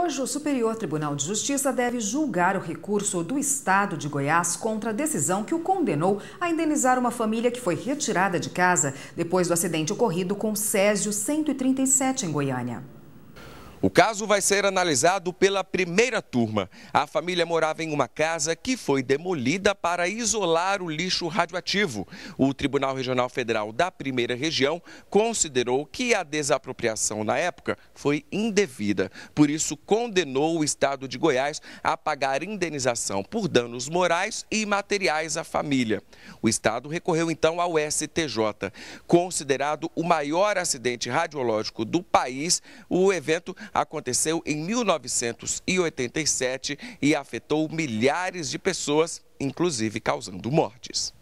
Hoje, o Superior Tribunal de Justiça deve julgar o recurso do Estado de Goiás contra a decisão que o condenou a indenizar uma família que foi retirada de casa depois do acidente ocorrido com Césio 137 em Goiânia. O caso vai ser analisado pela primeira turma. A família morava em uma casa que foi demolida para isolar o lixo radioativo. O Tribunal Regional Federal da Primeira Região considerou que a desapropriação na época foi indevida. Por isso, condenou o estado de Goiás a pagar indenização por danos morais e materiais à família. O estado recorreu então ao STJ. Considerado o maior acidente radiológico do país, o evento aconteceu em 1987 e afetou milhares de pessoas, inclusive causando mortes.